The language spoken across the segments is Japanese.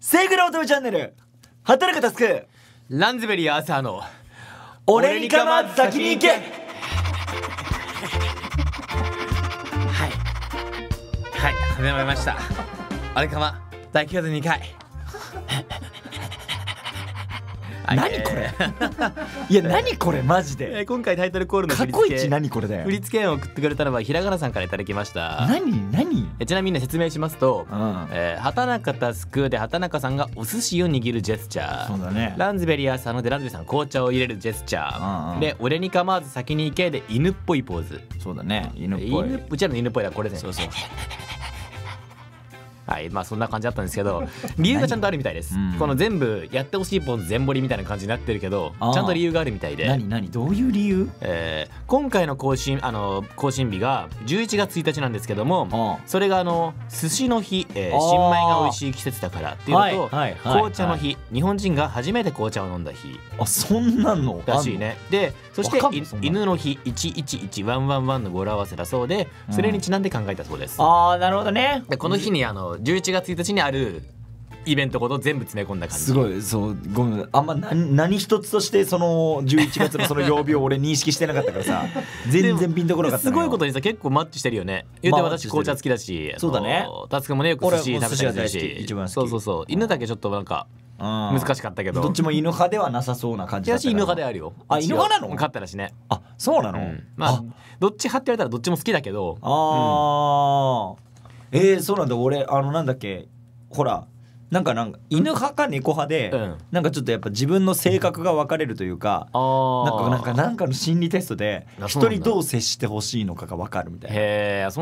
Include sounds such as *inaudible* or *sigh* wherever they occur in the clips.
セグラオト女チャンネル働くタスクランズベリーアーサーの俺に構わず先に行けはいはい始まりました俺かま第92回何これ *laughs* いや何これマジで今回タイトルコールの振り付け何これだよ振り付けを送ってくれたのはひらがなさんからいただきました何何ちなみに説明しますと、うん、えー、畑中タスクで畑中さんがお寿司を握るジェスチャーそうだねランズベリアさんのでランズベリアさん紅茶を入れるジェスチャー、うんうん、で俺に構わず先に行けで犬っぽいポーズそうだね犬っぽい犬うちらの犬っぽいだこれねそうそう *laughs* はいまあそんな感じだったんですけど *laughs* 理由がちゃんとあるみたいです、うん、この全部やってほしい本全盛りみたいな感じになってるけどちゃんと理由があるみたいで何何どういう理由、えー、今回の更新あの更新日が11月1日なんですけどもそれがあの寿司の日、えー、新米が美味しい季節だからっていうのと、はいはいはい、紅茶の日、日本人が初めて紅茶を飲んだ日あそんなのらしいねでそして犬の日1 1 1ワンワンワンの語呂合わせだそうでそれにちなんで考えたそうです、ああなるほどねでこの日にあの11月1日にあるイベントごと全部詰め込んだ感じすごいそうごめんあんま何何一つとしてその11月のその曜日を俺認識してなかったからさ *laughs* 全然ピンとこなかったすごいことにさ結構マッチしてるよね言うて私紅茶好きだしそうだねタツくもねよく寿司食べたりするしそうそうそう犬だけちょっとなんか難しかったけどどっちも犬派ではなさそうな感じだし犬派であるよあ犬派なの勝ったらしねあそうなの、うん、まあどっち派って言われたらどっちも好きだけどああ、うんえー、そうなんだ俺あのなんだっけほらなんかなんか犬派か猫派で、うん、なんかちょっとやっぱ自分の性格が分かれるというか、うん、なんかなんかなんかの心理テストで人にどう接してほしいのかが分かるみたいな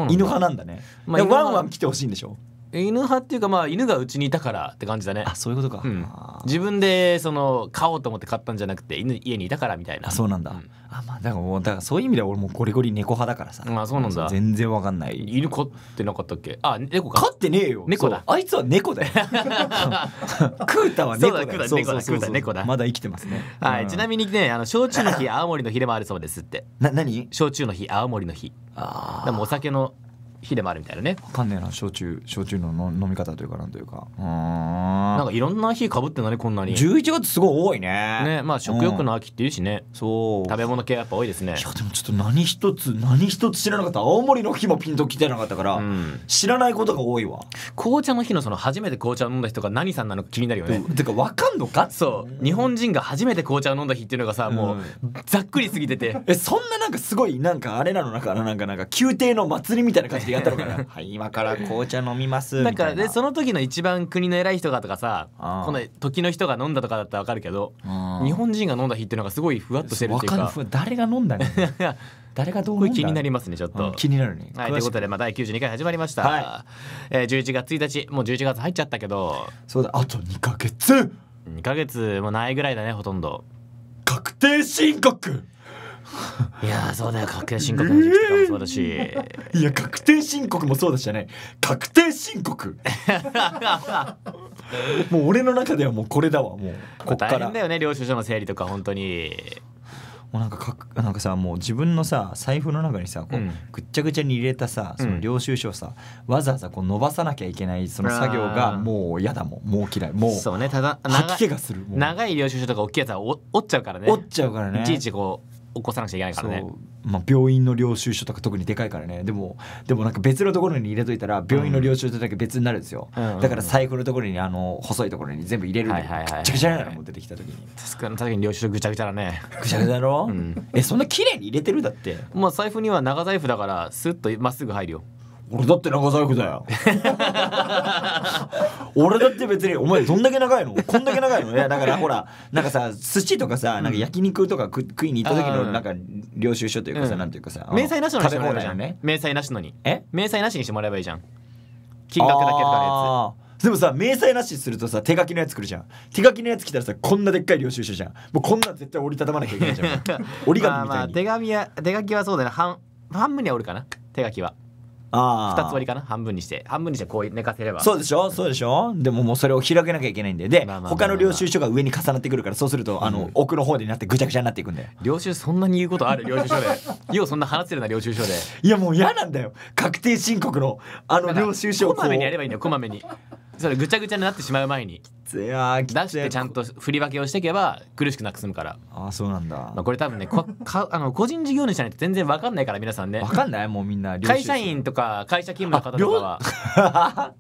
犬派なんだね、まあ、ワンワン来てほしいんでしょ犬派っていうかまあ犬がうちにいたからって感じだねあそういうことか、うん、自分でその飼おうと思って飼ったんじゃなくて犬家にいたからみたいなあそうなんだ、うん、あまあだからだからそういう意味では俺もゴリゴリ猫派だからさあそうなんだ全然わかんない犬飼ってなかったっけあ猫か飼ってねえよ猫だあいつは猫だよ *laughs* クータは猫だよそうだクータ猫だまだ生きてますねはい、ちなみにねあの焼酎の日青森の日でもあるそうですってな何焼酎の日青森の日ああでもお酒の日でもあるみたいなね分かんねえな焼酎焼酎の飲み方というかなんというかうんなんかいろんな日かぶってんだねこんなに11月すごい多いねねまあ食欲の秋っていうしね、うん、そう食べ物系やっぱ多いですねいやでもちょっと何一つ何一つ知らなかった青森の日もピンときてなかったから、うん、知らないことが多いわ紅茶の日のその初めて紅茶を飲んだ人が何さんなのか気になるよね、ていてか分かんのかそう日本人が初めて紅茶を飲んだ日っていうのがさ、もうざっくりすぎててえそんななんかすごいなんかあれなのなんかなんかなんか宮廷の祭りみたいな感じっやったのかな *laughs* はい今から紅茶飲みますんかでその時の一番国の偉い人がとかさこの時の人が飲んだとかだったら分かるけど日本人が飲んだ日っていうのがすごいふわっとしてるっていうか誰が飲んだの *laughs* 誰がどう気になりますねちょっと、うん、気になるねはいということで、まあ、第92回始まりました、はい、えー、11月1日もう11月入っちゃったけどそうだあと2か月2か月もないぐらいだねほとんど確定申告いやそうだよ確定申告の時期とかもそうだし、えー、いや確定申告もそうだしじゃない確定申告 *laughs* もう俺の中ではもうこれだわもうこっから大変だよね領収書の整理とか本当にもうなんかかなんかさもう自分のさ財布の中にさこう、うん、ぐっちゃぐちゃに入れたさその領収書をさ、うん、わざわざこう伸ばさなきゃいけないその作業がもう嫌だもんもう嫌いもうそうねただ吐き気がする長い領収書とか大きいやつは折っちゃうからね折っちゃうからねいちいちこう起こさなくちゃいけないからね、まあ、病院の領収書とか特にでかいからねでもでもなんか別のところに入れといたら病院の領収書だけ別になるんですよ、うん、だから財布のところにあの細いところに全部入れるはい。ぐちゃぐちゃなのも出てきた時に確かに確かに領収書ぐちゃぐちゃだねぐちゃぐちゃだろ、うん、えそんな綺麗に入れてるだってまあ財布には長財布だからスッとまっすぐ入るよ俺だって長財布だよ *laughs* 俺だって別にお前どんだけ長いのこんだけ長いのねだからほらなんかさ寿司とかさ、うん、なんか焼肉とか食食いに行った時のなんか領収書というかさ、うん、なんていうかさ明細なしのにしてもらえばじゃん、明細なしのにえ明細なしにしてもらえばいいじゃん金額だけとかのやつでもさ明細なしするとさ手書きのやつ来るじゃん手書きのやつ来たらさこんなでっかい領収書じゃんもうこんな絶対折りたたまなきゃいけないじゃん *laughs* 折り紙みたいに、まあ、まあ手紙は手書きはそうだな半半分には折るかな手書きは2つ割りかな半分にして半分にしてこう寝かせればそうでしょそうでしょでももうそれを開けなきゃいけないんでで他の領収書が上に重なってくるからそうするとあの、奥の方でなってぐちゃぐちゃになっていくんで領収そんなに言うことある領収書でようそんな話せるな領収書でいやもう嫌なんだよ確定申告のあの領収書をこまめにやればいいんだよこまめにそれぐちゃぐちゃになってしまう前に出してちゃんと振り分けをしていけば苦しくなく済むからあそうなんだ、まあ、これ多分ねこ *laughs* かあの個人事業主じゃないと全然分かんないから皆さんね分かんないもうみんな会社員とか会社勤務の方とかは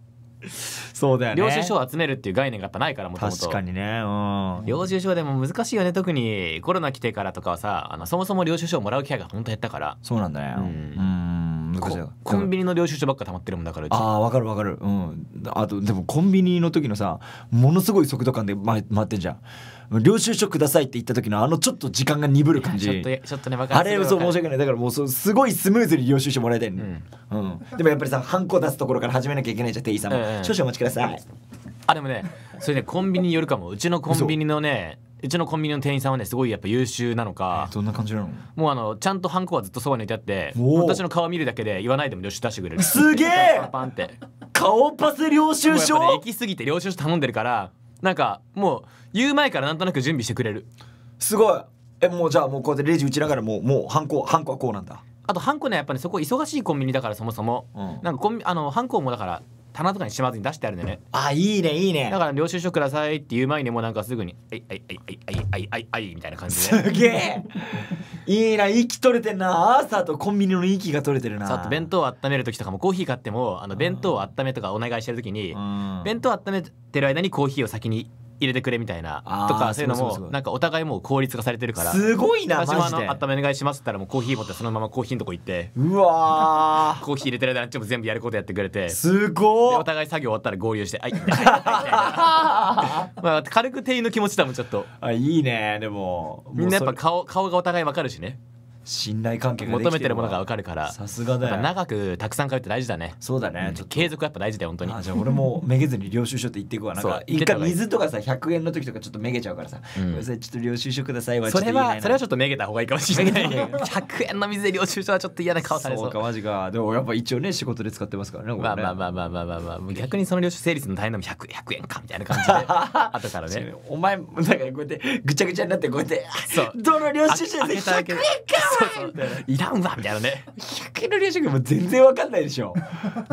*laughs* そうだよね領収書を集めるっていう概念がやっぱないからもともと確かにね、うん、領収書でも難しいよね特にコロナ来てからとかはさあのそもそも領収書をもらう機会が本当減ったからそうなんだよ、ね、うん、うん昔はコンビニの領収書ばっかたまってるもんだからああわかるわかるうんあとでもコンビニの時のさものすごい速度感で回ってんじゃん領収書くださいって言った時のあのちょっと時間が鈍る感じちょっとちょっとね分かるあれそう申し訳ないだからもうそすごいスムーズに領収書もらいたい、うんうん、でもやっぱりさハンコ出すところから始めなきゃいけないじゃん店員さんも、うんうん、少々お待ちくださいあでもねそれねコンビニによるかもうちのコンビニのねうちのコンビニの店員さんはねすごいやっぱ優秀なのか、どんな感じなのもうあのちゃんとハンコはずっとそばに置いてあって私の顔見るだけで言わないでも領収出してくれるすげえパンパンって顔パス領収書、ね、行き過ぎて領収書頼んでるからなんかもう言う前からなんとなく準備してくれるすごいえもうじゃあもうこうやってレジ打ちながらもうもうハンコハンコはこうなんだあとハンコねやっぱねそこ忙しいコンビニだからそもそも、うん、なんかコンビあのハンコもだから棚とかにしまずに出してあるんでねあいいねいいねだから領収書くださいって言う前にもうなんかすぐに「あいあいあいあいあいあいあい」みたいな感じですげえいいな息取れてんな朝とコンビニの息が取れてるなあと弁当を温める時とかもコーヒー買ってもあの弁当を温めとかお願いしてる時に弁当を温めてる間にコーヒーを先に入れてくれみたいなとかそういうのもなんかお互いもう効率化されてるからすごいな私もあっためお願いしますったらもうコーヒー持ってそのままコーヒーのとこ行ってうわコーヒー入れてる間に全部やることやってくれてすごいお互い作業終わったら合流して「あい」みたいな、*laughs* まあ、軽く店員の気持ちだもんちょっとあいいねでもみんなやっぱ顔顔がお互いわかるしね信頼関係求めてるものが分かるからさすがだよ長くたくさん通って大事だねそうだね、うん、継続やっぱ大事だよ本当にあじゃあ俺もめげずに領収書って言っていくわなんか一回水とかさ100円の時とかちょっとめげちゃうからさ、うん、ちょっと領収書くださいはそれはそれはちょっとめげた方がいいかもしれない100円の水で領収書はちょっと嫌な顔されそうそうかマジかでもやっぱ一応ね仕事で使ってますからねねまあまあまあまあまあまあ、まあ、逆にその領収成立の大変なのも 100, 100円かみたいな感じであったからね *laughs* お前なんかこうやってぐちゃぐちゃになってこうやってそうどの領収書で100円かそうそういらんわみたいなね100円の領収書も全然わかんないでしょ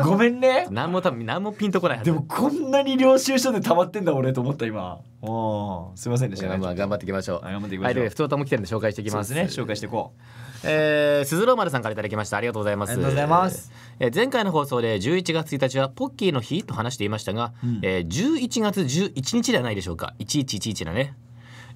ごめんね何も多分何もピンとこないでもこんなに領収書でたまってんだ俺と思った今おすいませんでしたね、頑張っていきましょう頑張っていきましょうはいでふつも来てるんで紹介していきますね紹介していこうえー、鈴郎丸さんから頂きましたありがとうございますありがとうございます、えー、前回の放送で11月1日はポッキーの日と話していましたが、うん、えー、11月11日ではないでしょうか1111だね、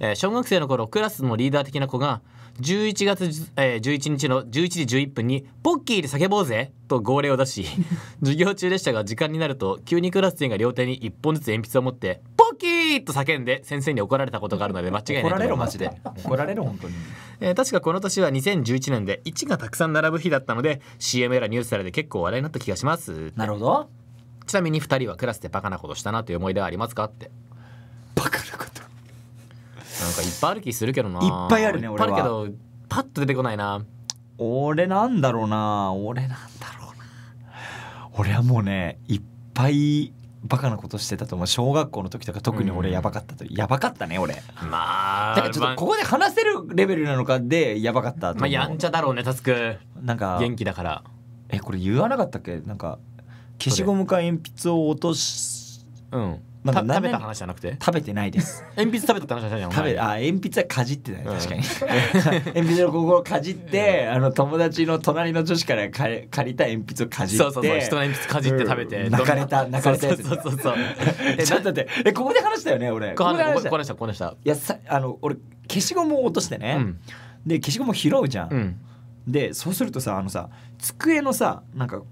えー、小学生の頃クラスのリーダー的な子が「11月、えー、11日の11時11分に「ポッキーで叫ぼうぜ!」と号令を出し *laughs* 授業中でしたが時間になると急にクラス全が両手に1本ずつ鉛筆を持って「ポッキー!」と叫んで先生に怒られたことがあるので間違いない怒られるマジで怒られる本当に、*laughs* えー、確かこの年は2011年で1がたくさん並ぶ日だったので CM やらニュースやらで結構話題になった気がしますなるほどちなみに2人はクラスでバカなことしたなという思い出はありますかってバカなことなんかいっぱいある気するけどないっぱいあるね俺はあるけどパッと出てこないな俺なんだろうな俺なんだろうな俺はもうねいっぱいバカなことしてたと思う小学校の時とか特に俺やばかったと、やばかったね俺まあだからちょっとここで話せるレベルなのかでやばかったと思う、まあ、やんちゃだろうねタスクなんか元気だからえこれ言わなかったっけなんか消しゴムか鉛筆を落としうんまだ食べた話じゃなくて食べてないです鉛筆食べたって話じゃない食べあ鉛筆はかじってない確かに、*laughs* 鉛筆のここをかじってあの友達の隣の女子から借り借りた鉛筆をかじってそうそうそう人の鉛筆かじって食べて、泣かれた泣かれたやつそうそうそう *laughs* えちょっと待ってえここで話したよね俺ここで話したここでしたここでいやさあの俺消しゴムを落としてね、で消しゴム拾うじゃん、でそうするとさあのさ机のさなんか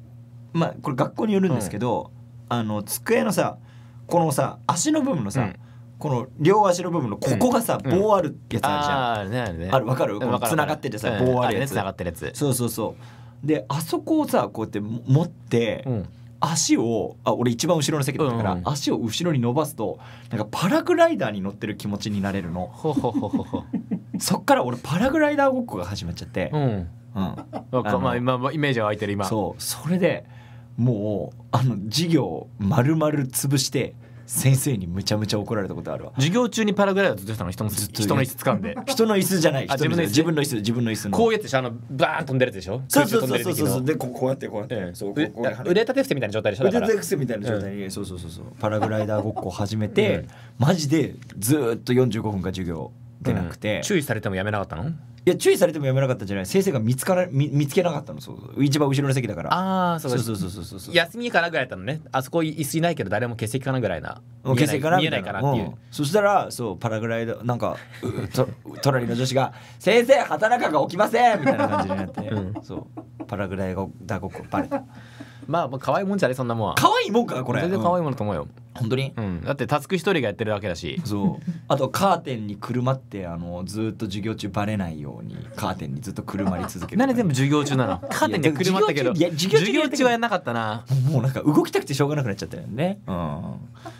まあこれ学校によるんですけど、あの机のさこのさ足の部分のさ、うんこの両足の部分のここがさ、うん、棒あるやつあるじゃん、うん、あ,、ね、あるわかるこのつながっててさ、うん、棒あるやつ,、繋がってるやつそうそうそうであそこをさこうやって持って、足をあ俺一番後ろの席だったから、うんうん、足を後ろに伸ばすとなんかパラグライダーに乗ってる気持ちになれるのそっから俺パラグライダーごっこが始まっちゃってうん、うん、まあ、まあ、イメージは湧いてる今そうそれでもうあの授業丸々潰して先生にむちゃむちゃ怒られたことあるわ授業中にパラグライダーずっとしたの人の椅子掴んで人の椅子じゃない自分の椅子自分の椅子自分の椅子こうやってあのバーン飛んでるでしょそうそうそうそうそうでこうやってこうやって、ええ、そうこうこう腕立て伏せみたいな状態でしょ腕立て伏せみたいな状態に、うん、そうそうそうそうパラグライダーごっこ始めて、うん、マジでずっと45分間授業出なくて、うん、注意されてもやめなかったのいや注意されてもやめなかったんじゃない先生が見つから見見つけなかったのそう一番後ろの席だからああそうそうそうそうそうそう休みかなぐらいだったのねあそこ椅子いないけど誰も欠席かなぐらいな欠席かな見えないかなっていう、うん、そしたらそうパラグライドなんか隣の女子が「先生畑中が起きません!」みたいな感じになって、うん、そうパラグライダーごっこバレたまあ、まあ、可愛いもんじゃねそんなもんは可愛いもんかこれ全然可愛いものと思うよ、本当に、うん、だってタスク一人がやってるわけだしそうあとカーテンにくるまってあのずっと授業中バレないようにカーテンにずっとくるまり続けてなんで全部授業中なのカーテンにくるまったけどいや授業中はやんなかったなもうなんか動きたくてしょうがなくなっちゃったよねうん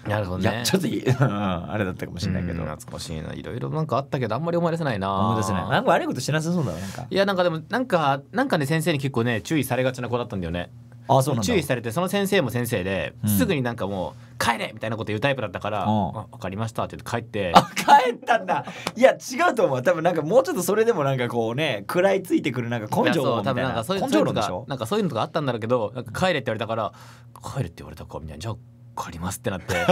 なるほどねいやちょっといい、あれだったかもしれないけど懐かしいないろいろなんかあったけどあんまり思い出せないな思い出せないなんか悪いことしなさそうだなんかいやなんかでもなんかなんかね先生に結構ね注意されがちな子だったんだよねあそうなん注意されてその先生も先生で、すぐになんかもう「帰れ!」みたいなこと言うタイプだったから「あ分かりました」って帰って帰ったんだいや違うと思う多分なんかもうちょっとそれでもなんかこうね食らいついてくるなんか根性みたいな根性の。なんかそういうのがあったんだろうけど「帰れ」って言われたから「帰れ」って言われたかみたいなじゃあ借りますってなって *laughs*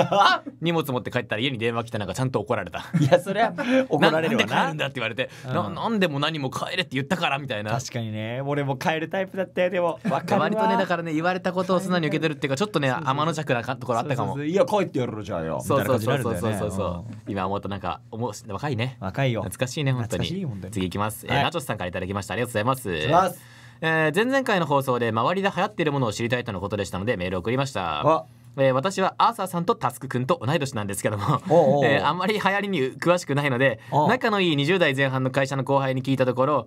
荷物持って帰ったら家に電話来てなんかちゃんと怒られたいやそりゃ怒られるわななんで帰るんだって言われて、うん、ななんでも何も帰れって言ったからみたいな確かにね俺も帰るタイプだったよでも分か割とねだからね言われたことを素直に受けてるっていうかちょっとね天の弱なところあったかもいや帰ってやるじゃんよそうそうそうそうそうそう、今思うとなんかおも若いね若いよ懐かしいね本当に次いきます、はい、えー、ナチョスさんからいただきましたありがとうございますえー、前々回の放送で周りで流行っているものを知りたいとのことでしたのでメールを送りました。えー、私はアーサーさんとタスク君と同い年なんですけども *laughs* えー、あんまり流行りに詳しくないので仲のいい20代前半の会社の後輩に聞いたところ、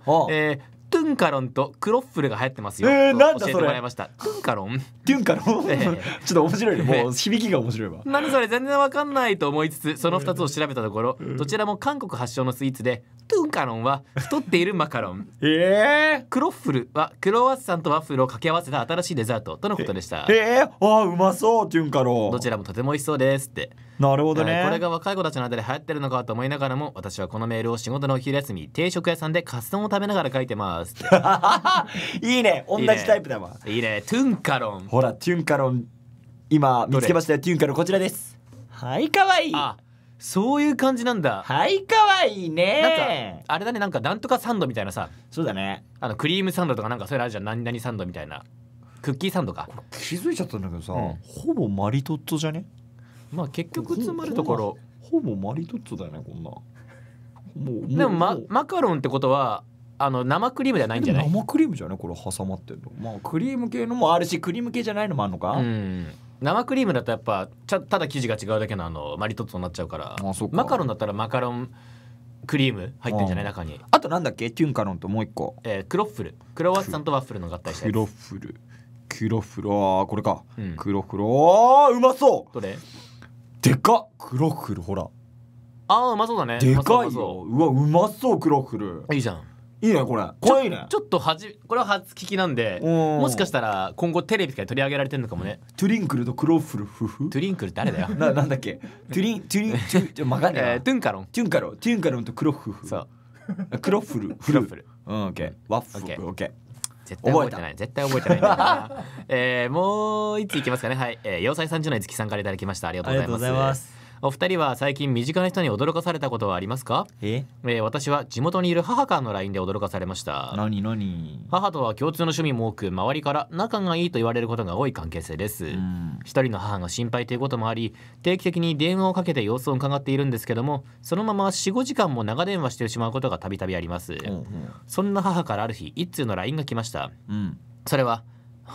ンカロンとクロッフルが流行ってますよ。えー、なんだそれ。えました。ンカロン。ゥンカロン。*laughs* ちょっと面白いね。もう響きが面白いわ。何それ全然わかんないと思いつつ、その2つを調べたところ、どちらも韓国発祥のスイーツで、トゥンカロンは太っているマカロン。ええー、クロッフルはクロワッサンとワッフルを掛け合わせた新しいデザートとのことでした。ええー、あうまそうトゥンカロン。どちらもとても美味しそうですって。なるほどね。これが若い子たちの間で流行ってるのかと思いながらも、私はこのメールを仕事のお昼休み定食屋さんでカツ丼を食べながら書いてます。*laughs* いいね同じタイプだわいいねトゥンカロンほらトゥンカロン今見つけましたよトゥンカロンこちらですはいかわいいあそういう感じなんだはいかわいいねなんかあれだねなんかなんとかサンドみたいなさそうだねあのクリームサンドとかなんかそういうのあるじゃん何々サンドみたいなクッキーサンドか気づいちゃったんだけどさ、うんほぼマリトッツォじゃねまあ結局詰まるところほぼマリトッツォだよねこんなもうでも、ま、マカロンってことはあの生クリームじゃないんじゃない生クリームじゃねこれ挟まってるの、まあ、クリーム系のもあるしクリーム系じゃないのもあるのか、うん、生クリームだとやっぱちゃただ生地が違うだけのあのマリトッツォになっちゃうからマカロンだったらマカロンクリーム入ってんじゃない中にあとなんだっけテュンカロンともう一個、えー、クロッフルクロワッサンとワッフルの合体したクロッフルクロッフルあこれか、うん、クロッフルあうまそうどれでかクロッフルほらあーうまそうだねでかいようわうまそうクロッフルいいじゃんいいねこれ怖いねちょっとはじこれは初聞きなんでもしかしたら今後テレビとかで取り上げられてるのかもねトゥリンクルとクロッフルフフトゥリンクル誰だよななんだっけトゥリントゥリントゥリンがね *laughs* トゥンカロントゥンカロントゥンカロンとクロッフル。そうクロッフルフ *laughs* ッフルうんオッケーワッフルオッケー絶対覚えてない絶対覚えてないんえー、もういついきますかねはい、えー、要塞三0の月さんからいただきましたありがとうございますお二人は最近身近な人に驚かされたことはありますかええ私は地元にいる母からの LINE で驚かされました何何母とは共通の趣味も多く周りから仲がいいと言われることが多い関係性です一人の母が心配ということもあり定期的に電話をかけて様子を伺っているんですけどもそのまま45時間も長電話してしまうことがたびたびあります、そんな母からある日一通の LINE が来ました、うん、それは *laughs*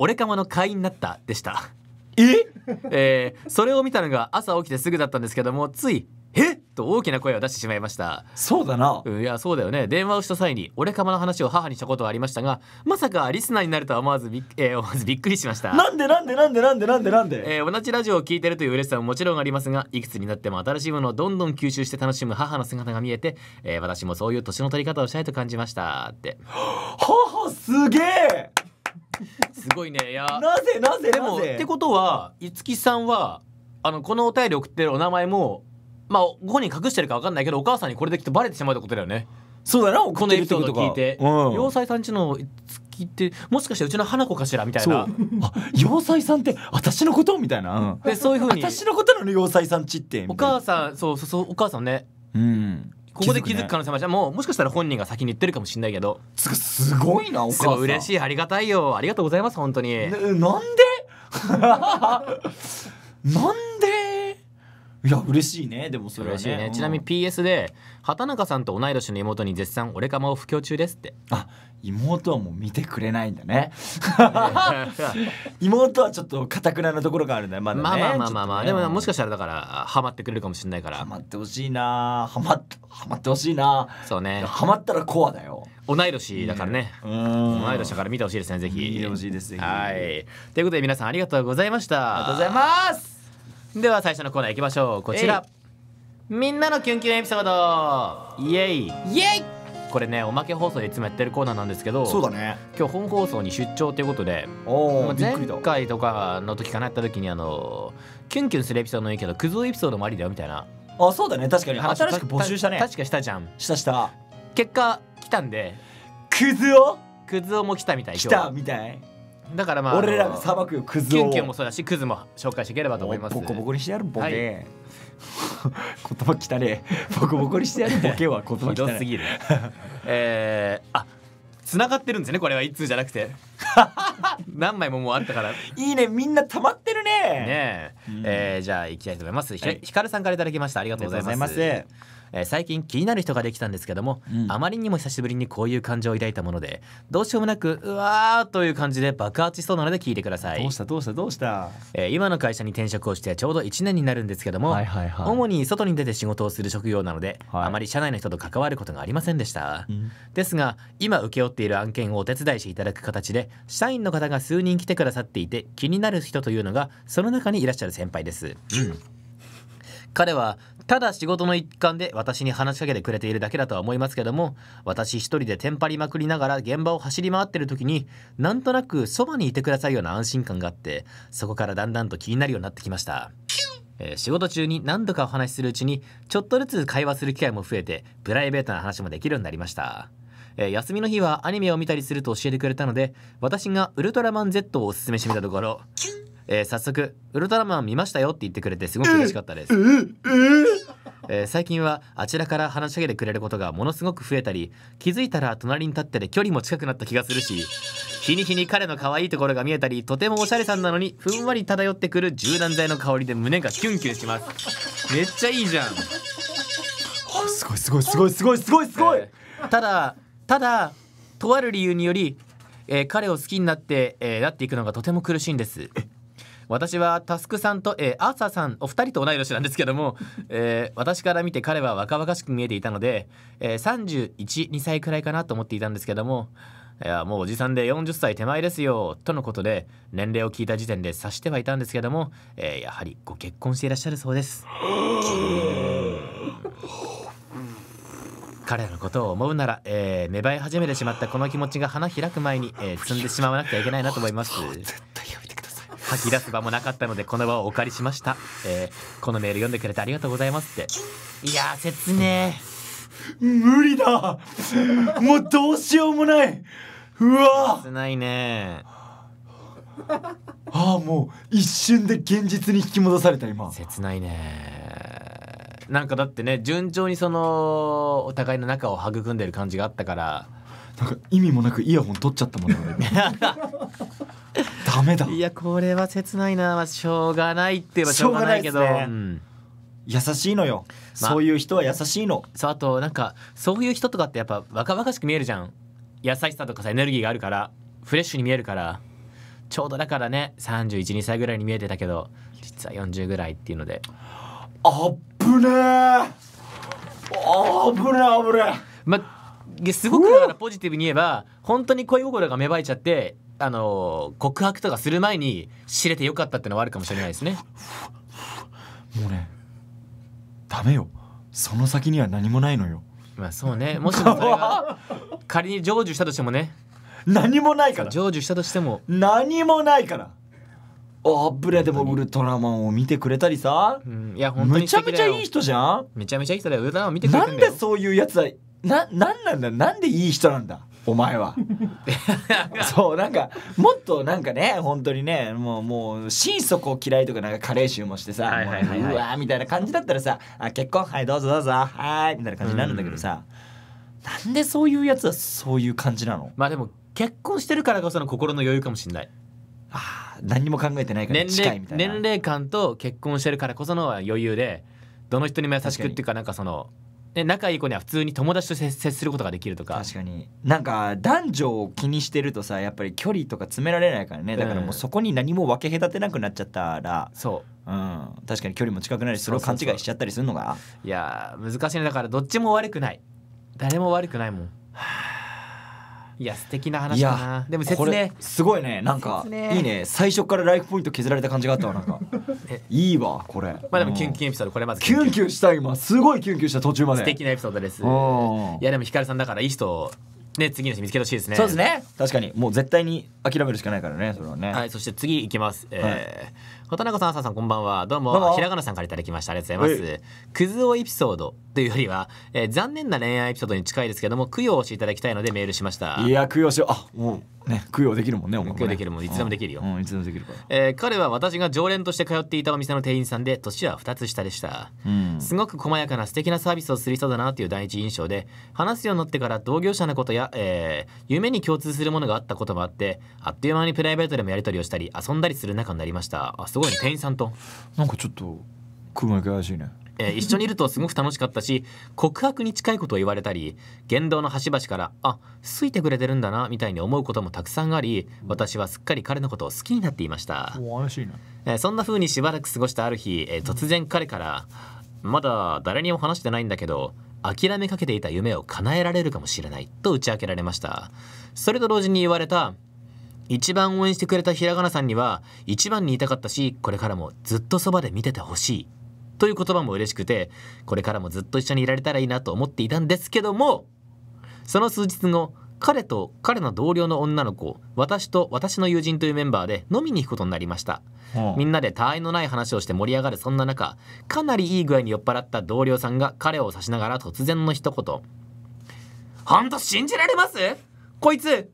俺かまの会員になったでしたええー、それを見たのが朝起きてすぐだったんですけどもつい「えと大きな声を出してしまいましたそうだな、うん、いやそうだよね電話をした際に俺かまの話を母にしたことはありましたがまさかリスナーになるとは思わずび, *laughs* えー、思わずびっくりしましたなんでなんでなんでなんでなんでなんで、えー、同じラジオを聞いてるという嬉しさももちろんありますがいくつになっても新しいものをどんどん吸収して楽しむ母の姿が見えて、えー、私もそういう年の取り方をしたいと感じましたって母すげえ *laughs* すごいねいやなぜなぜでもってことは五木さんはあのこのお便り送ってるお名前もまあご本人隠してるか分かんないけどお母さんにこれできっとバレてしまうってことだよねそうだなこのエピソード聞いて、うん、要塞さんちの聞ってもしかしてうちの花子かしらみたいな要塞さんって私のことみたいな、でそういうふうに私のことなの要塞さんちってお母さんそうそうそうお母さんねうんここで気づく可能性もあるし、もうもしかしたら本人が先に言ってるかもしれないけどすごいなお母さん嬉しいありがたいよありがとうございます本当に、ね、なんで *laughs* なんでいや嬉しいねでもそれはね、ねうん、ちなみに PS で畑中さんと同い年の妹に絶賛「俺かまを布教中です」ってあ妹はもう見てくれないんだね *laughs* 妹はちょっとかたくななところがあるんだよまだねまあまあまあまあ、まあね、でももしかしたらだからハマってくれるかもしれないからハマってほしいなハマってほしいなそうねハマったらコアだよ同い年だからね、うん、同い年だから見てほしいですねぜひ見てほしいですはいということで皆さんありがとうございましたありがとうございますでは最初のコーナーいきましょうこちらみんなのキュンキュンエピソードイエイイエイこれねおまけ放送でいつもやってるコーナーなんですけどそうだね今日本放送に出張ということで前回とかの時かなった時にあのキュンキュンするエピソードもいいけどクズエピソードもありだよみたいなあそうだね確かに新しく募集したね確かしたじゃんしたした結果来たんでクズをクズをも来たみたい来たみたいだからまあ俺らがさばくよクズをキュンキュンもそうだしクズも紹介していければと思いますボコボコにしてやるボケ、はい言葉汚れボコボコにしてやるボケは言葉汚れひすぎるえー、あ繋がってるんですねこれは一通じゃなくて *laughs* 何枚ももうあったからいいねみんなたまってるねねえ、えー、じゃあいきたいと思います、はい、ひかるさんからいただきましたありがとうございますえー、最近気になる人ができたんですけども、うん、あまりにも久しぶりにこういう感情を抱いたものでどうしようもなくうわーという感じで爆発しそうなので聞いてくださいどうしたどうしたどうした、えー、今の会社に転職をしてちょうど1年になるんですけども、はいはいはい、主に外に出て仕事をする職業なので、はい、あまり社内の人と関わることがありませんでした、うん、ですが今請け負っている案件をお手伝いしていただく形で社員の方が数人来てくださっていて気になる人というのがその中にいらっしゃる先輩です、うん彼はただ仕事の一環で私に話しかけてくれているだけだとは思いますけども私一人でテンパりまくりながら現場を走り回ってる時になんとなくそばにいてくださるような安心感があってそこからだんだんと気になるようになってきました。えー、仕事中に何度かお話しするうちにちょっとずつ会話する機会も増えてプライベートな話もできるようになりました、休みの日はアニメを見たりすると教えてくれたので私がウルトラマン Z をおすすめしてみたところえー、早速ウルトラマン見ましたよって言ってくれてすごく嬉しかったです、えー、最近はあちらから話しかけてくれることがものすごく増えたり気づいたら隣に立ってて距離も近くなった気がするし日に日に彼の可愛いところが見えたりとてもおしゃれさんなのにふんわり漂ってくる柔軟剤の香りで胸がキュンキュンしますめっちゃいいじゃんすごいすごいすごいすごいすごいすごい、い、えー、ただただとある理由により、えー、彼を好きになって、えー、なっていくのがとても苦しいんです私はタスクさんと、えー、アーサーさんお二人と同い年なんですけども、*laughs* えー、私から見て彼は若々しく見えていたので、えー、312歳くらいかなと思っていたんですけどもいやもうおじさんで40歳手前ですよとのことで年齢を聞いた時点で察してはいたんですけども、えー、やはりご結婚していらっしゃるそうです *laughs* 彼らのことを思うなら、えー、芽生え始めてしまったこの気持ちが花開く前に、えー、積んでしまわなきゃいけないなと思います。吐き出す場もなかったのでこの場をお借りしました、えー、このメール読んでくれてありがとうございますっていや説明無理だもうどうしようもないうわ切ないねああもう一瞬で現実に引き戻された今切ないねなんかだってね順調にそのお互いの仲を育んでる感じがあったからなんか意味もなくイヤホン取っちゃったもんね *laughs* メだいやこれは切ないな、しょうがないって言えばしょうがないけど、ねうん、優しいのよ、まあ、そういう人は優しいのそうあとなんかそういう人とかってやっぱ若々しく見えるじゃん優しさとかさエネルギーがあるからフレッシュに見えるからちょうどだからね312歳ぐらいに見えてたけど実は40ぐらいっていうのであっぶねーあぶねあぶねまあすごくだからポジティブに言えば本当に恋心が芽生えちゃってあの告白とかする前に知れてよかったってのはあるかもしれないですねもうねダメよその先には何もないのよまあそうねもしもそれが *laughs* 仮に成就したとしてもね何もないから成就したとしても何もないからあぶれでもウルトラマンを見てくれたりさ、うん、いや本当にめちゃめちゃいい人じゃんめちゃめちゃいい人だよウルトラマン見てくれてんだよなんでそういうやつはな、なんなんだなんでいい人なんだお前は *laughs* そうなんかもっとなんかね本当にねもうもう心底嫌いとかなんか加齢臭もしてさ、はいはいはいうわみたいな感じだったらさ「あ結婚はいどうぞどうぞはい」みたいな感じになるんだけどさ、うん、なんでそういうやつはそういう感じなのまあでも結婚してるからこその心の余裕かもしんない。あ何も考えてないから近いみたいな年齢感と結婚してるからこその余裕でどの人にも優しくっていうかなんかそのね、仲いい子には普通に友達と接することができるとか確かになんか男女を気にしてるとさやっぱり距離とか詰められないからねだからもうそこに何も分け隔てなくなっちゃったら、うん、そう、うん、確かに距離も近くなりそれを勘違いしちゃったりするのがいや難しいねだからどっちも悪くない誰も悪くないもん。はあいや素敵な話だなでも説明すごいねなんかいいね最初からライフポイント削られた感じがあったわなんか *laughs* いいわこれまあでもキュンキュンエピソードこれまずキュンキュンした今すごいキュンキュンした途中まで素敵なエピソードですいやでもひかるさんだからいい人ね次の日見つけてほしいですねそうですね確かにもう絶対に諦めるしかないからねそれはねはいそして次いきます、えー畑中さん朝さんこんばんはどうどうも平仮名さんからいただきましたありがとうございますクズオエピソードというよりは、えー残念な恋愛エピソードに近いですけども供養していただきたいのでメールしましたいや供養しようあもうね供養できるもんねお前ね供養できるもんいつでもできるようんうんいつでもできるからえー彼は私が常連として通っていたお店の店員さんで年は2つ下でした、うんすごく細やかな素敵なサービスをする人だなという第一印象で話すようになってから同業者のことや、えー夢に共通するものがあったこともあってあっという間にプライベートでもやり取りをしたり遊んだりする仲になりましたあすごい、ね、店員さんとなんかちょっと雲行き怪しいねえ一緒にいるとすごく楽しかったし告白に近いことを言われたり言動の端々からあ好いてくれてるんだなみたいに思うこともたくさんあり私はすっかり彼のことを好きになっていました怪しいえそんな風にしばらく過ごしたある日、え突然彼から「まだ誰にも話してないんだけど諦めかけていた夢を叶えられるかもしれない」と打ち明けられましたそれと同時に言われた一番応援してくれたひらがなさんには一番にいたかったしこれからもずっとそばで見ててほしいという言葉も嬉しくてこれからもずっと一緒にいられたらいいなと思っていたんですけどもその数日後彼と彼の同僚の女の子私と私の友人というメンバーで飲みに行くことになりました、みんなで他愛のない話をして盛り上がるそんな中かなりいい具合に酔っ払った同僚さんが彼を指しながら突然の一言「ほんと信じられますこいつ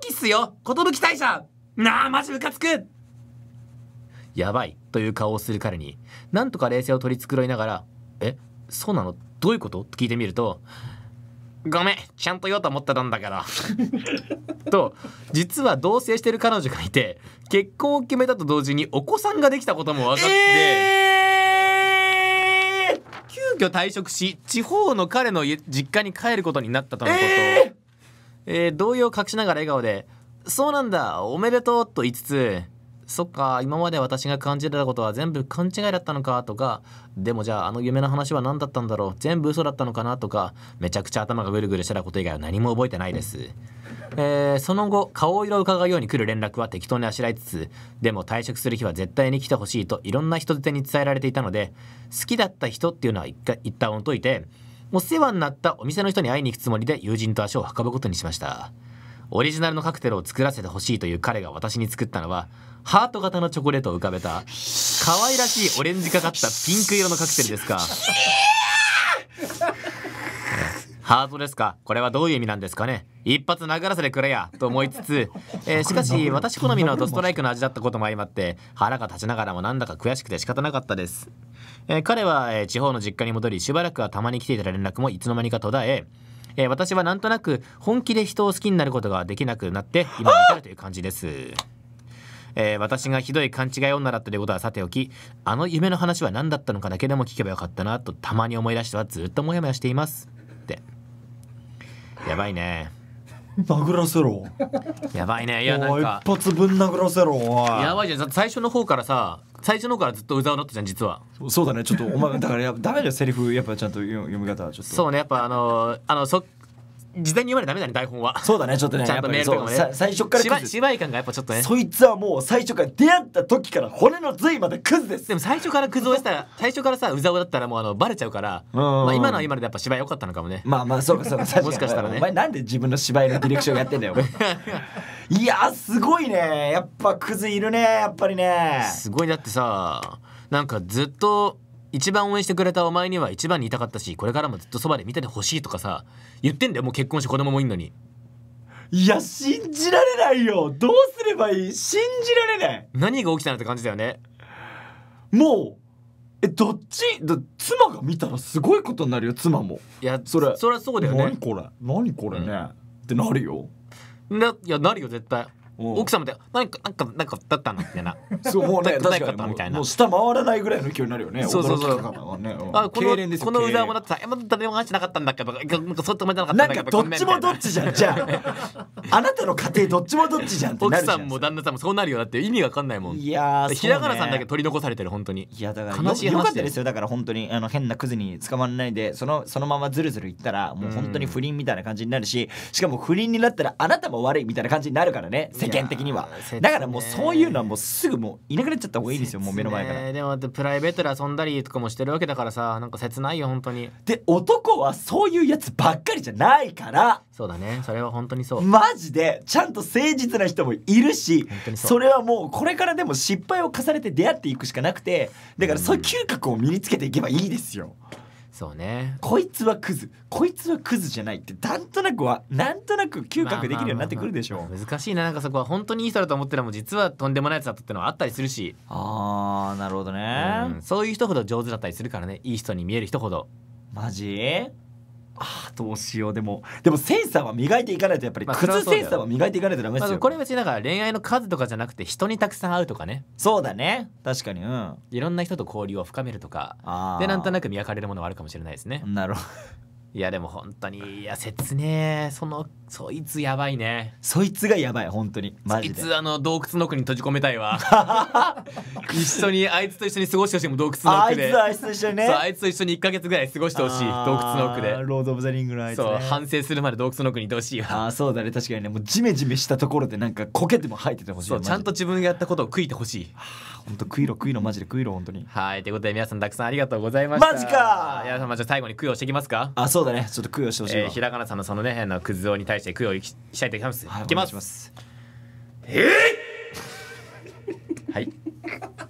きっすよ寿大社なあマジムカつくやばいという顔をする彼になんとか冷静を取り繕いながら「えそうなのどういうこと?」と聞いてみると「ごめんちゃんと言おうと思ってたんだけど」と実は同棲してる彼女がいて結婚を決めたと同時にお子さんができたことも分かって。えー、急遽退職し地方の彼の実家に帰ることになったとのこと、えーえー、動揺を隠しながら笑顔で「そうなんだおめでとう」と言いつつ「そっか今まで私が感じてたことは全部勘違いだったのか」とか「でもじゃああの夢の話は何だったんだろう全部嘘だったのかな」とかめちゃくちゃ頭がぐるぐるしてたこと以外は何も覚えてないです。*laughs* えー、その後顔色を伺うように来る連絡は適当にあしらいつつでも退職する日は絶対に来てほしいといろんな人手に伝えられていたので好きだった人っていうのは一回一旦置いといてお世話になったお店の人に会いに行くつもりで友人と足を運ぶことにしましたオリジナルのカクテルを作らせてほしいという彼が私に作ったのはハート型のチョコレートを浮かべた可愛らしいオレンジかかったピンク色のカクテルですかハートですかこれはどういう意味なんですかね一発殴らせてくれやと思いつつ、えー、しかし私好みのドストライクの味だったことも相まって腹が立ちながらもなんだか悔しくて仕方なかったです、えー、彼は、え地方の実家に戻りしばらくはたまに来ていた連絡もいつの間にか途絶ええ私はなんとなく本気で人を好きになることができなくなって今に至るという感じです、えー、私がひどい勘違い女だったということはさておきあの夢の話は何だったのかだけでも聞けばよかったなとたまに思い出してはずっとモヤモヤしていますやばいね殴らせろやばいねいやなんか一発ぶん殴らせろやばいじゃん最初の方からさ最初のからずっとうざうなったじゃん実はそうだねちょっとお前だからやダメだよセリフやっぱちゃんと読み方ちょっとそうねやっぱあのあのそ。事前に読まれダメだね台本はそうだねちょっとねちゃんとメールとかもね最初から芝居芝居感がやっぱちょっとねそいつはもう最初から出会った時から骨の髄までクズですでも最初からクズをしたら最初からさうざおだったらもうあのバレちゃうから、まあ、今のは今のでやっぱ芝居良かったのかもねまあまあそうかそうかもしかしたらねお前なんで自分の芝居のディレクションやってんだよ *laughs* いやすごいねやっぱクズいるねやっぱりねすごいだってさなんかずっと一番応援してくれたお前には一番にいたかったしこれからもずっとそばで見ててほしいとかさ言ってんだよもう結婚して子供もいんのにいや信じられないよどうすればいい信じられない何が起きたのって感じだよねもうえどっちだ妻が見たらすごいことになるよ妻もいやそれそれはそうだよね何これ何これね、うん、ってなるよないやなるよ絶対奥様で何かなんかなんかだったのみたいなそうもうね確かにみたいなもう下回らないぐらいの勢いになるよねそうそうそう、ねうん、あこのこの裏もだってさえまだ誰も話しなかったんだけどなんかそっとまじゃなかったんだけどどっちもどっちじゃんじゃああなたの家庭どっちもどっちじゃんじゃん奥さんも旦那さんもそうなるよだって意味わかんないもんいやひらがなさんだけ取り残されてる本当にいやだから悲しい話ですよだから本当にあの変なクズに捕まらないでそのそのままずるずるいったらもう本当に不倫みたいな感じになるししかも不倫になったらあなたも悪いみたいな感じになるからね、うん世間的にはだからもうそういうのはもうすぐもういなくなっちゃった方がいいですよもう目の前からでもプライベートで遊んだりとかもしてるわけだからさなんか切ないよ本当にで男はそういうやつばっかりじゃないからそうだねそれは本当にそうマジでちゃんと誠実な人もいるしそれはもうこれからでも失敗を重ねて出会っていくしかなくてだからそういう嗅覚を身につけていけばいいですよ、うんそうねこいつはクズこいつはクズじゃないってなんとなくはなんとなく嗅覚できるようになってくるでしょう、まあまあまあ、難しいななんかそこは本当にいい人だと思ってるも実はとんでもないやつだったってのはあったりするしああなるほどね、うん、そういう人ほど上手だったりするからねいい人に見える人ほどマジああどうしようでもでもセンサーは磨いていかないとやっぱり、まあ、靴センサーは磨いていかないとダメですよ、まあ、これ別にだから恋愛の数とかじゃなくて人にたくさん会うとかねそうだね確かにうんいろんな人と交流を深めるとかでなんとなく磨かれるものはあるかもしれないですねなるほどいやでも本当にいや説明そのそいつやばいねそいつがやばい本当にマジでそいつあの洞窟の奥に閉じ込めたいわ *laughs* 一緒にあいつと一緒に過ごしてほしいも洞窟の奥であいつと一緒にねあいつと一緒に1か月ぐらい過ごしてほしい洞窟の奥でロード・オブ・ザ・リングのあいつ、ね、そう反省するまで洞窟の奥にいてほしいわあそうだね確かにねもうジメジメしたところでなんかこけても入っててほしいそうちゃんと自分がやったことを悔いてほしい本当悔いろ悔いろマジで悔いろ本当にはいということで皆さんたくさんありがとうございましたマジか皆さんじゃ最後に供養していきますかあそうだねちょっと供養してほしい、えー、ひらがさんのそのねあのクズ男に対対して供養したいと思います。はい、いきます。えー、はい。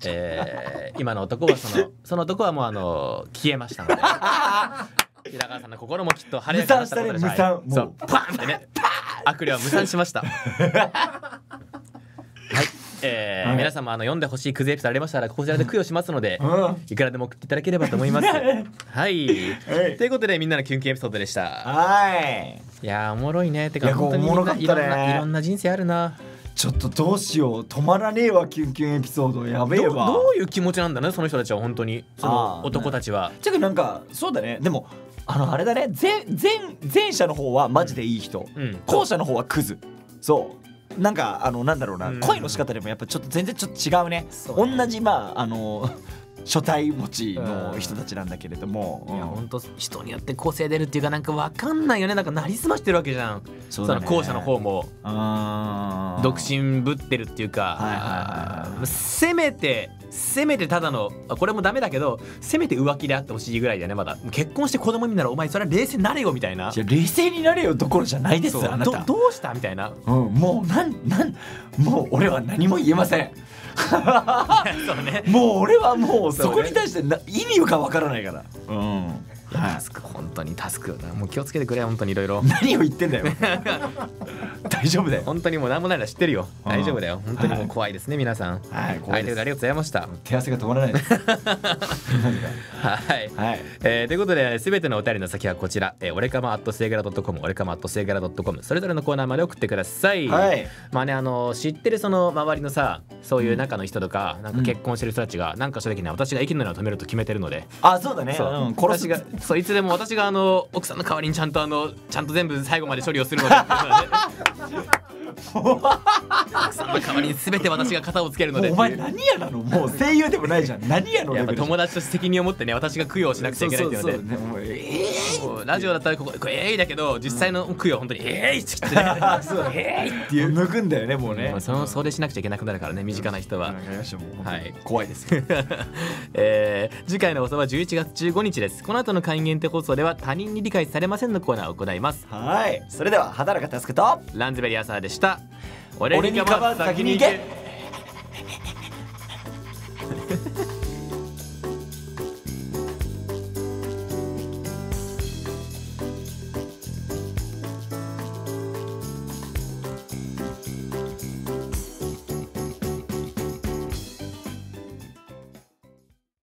えー、今の男はその *laughs* その男はもうあの消えましたので。*laughs* 平川さんの心もきっと晴れやかなったことでしょう。無、ね、そう、パンってね。悪霊は無惨しました。はい、皆様あの読んでほしいクズエピソードありましたらこちらで供養しますので、うん、いくらでも送っていただければと思います *laughs* はい、えということでみんなのキュンキュンエピソードでしたはいいやおもろいねてか本当にいろんないろんな人生あるなちょっとどうしよう止まらねえわキュンキュンエピソードやべえわどういう気持ちなんだねその人たちは本当にその男たちはてかなんかそうだねでもあのあれだね前前前者の方はマジでいい人、うん、後者の方はクズそうなんかあのなんだろうな、うん、声の仕方でもやっぱちょっと全然ちょっと違うね、ね、同じまああの書体 *laughs* 持ちの人たちなんだけれども、うん、いや本当人によって個性出るっていうかなんか分かんないよねなんかなりすましてるわけじゃんそ、ね,、の後者の方も独身ぶってるっていうか、はいはいはいはい、せめてせめてただのこれもダメだけどせめて浮気であってほしいぐらいだねまだ結婚して子供になるお前それは冷静になれよみたいな冷静になれよどころじゃないですあなたどうしたみたいな、うん、もうなんなんもう俺は何も言えません *laughs* ね、*laughs* もう俺はもうそこに対して意味がわからないからうんタスク本当にタスクもう気をつけてくれ本当にいろいろ何を言ってんだよ *laughs* 大丈夫だよ本当にもう何もないの知ってるよ大丈夫だよ本当にもう怖いですね、はい、皆さんはい怖いですありがとうございました手汗が止まらないです *laughs* はい、はいえー、ということで全てのお便りの先はこちら、えー、俺かま at せいがら .com 俺かま at せいがら .com それぞれのコーナーまで送ってください、はい、まあねあの知ってるその周りのさそういう中の人とか、うん、なんか結婚してる人たちが、うん、なんかした時に私が生きるのを止めると決めてるのであそうだねう、うん、殺しがそいつでも私があの奥さんの代わりにちゃんとあのちゃんと全部最後まで処理をするので。の代わりに全て私が肩をつけるのでお前何やなのもう声優でもないじゃん何やのやっぱ友達として責任を持ってね私が供養しなくちゃいけないっていうのでそうそううラジオだったらここ「えい!」だけど実際の供養本当に「えい!」ってえい!」っていう抜くんだよねもうねそのそれしなくちゃいけなくなるからね身近な人ははい怖いです *laughs* え次回の放送は11月15日ですこの後の会員限定放送では他人に理解されませんのコーナーを行いますはいそれでは働かタスとランズベリアサーでしたした俺にか先に行け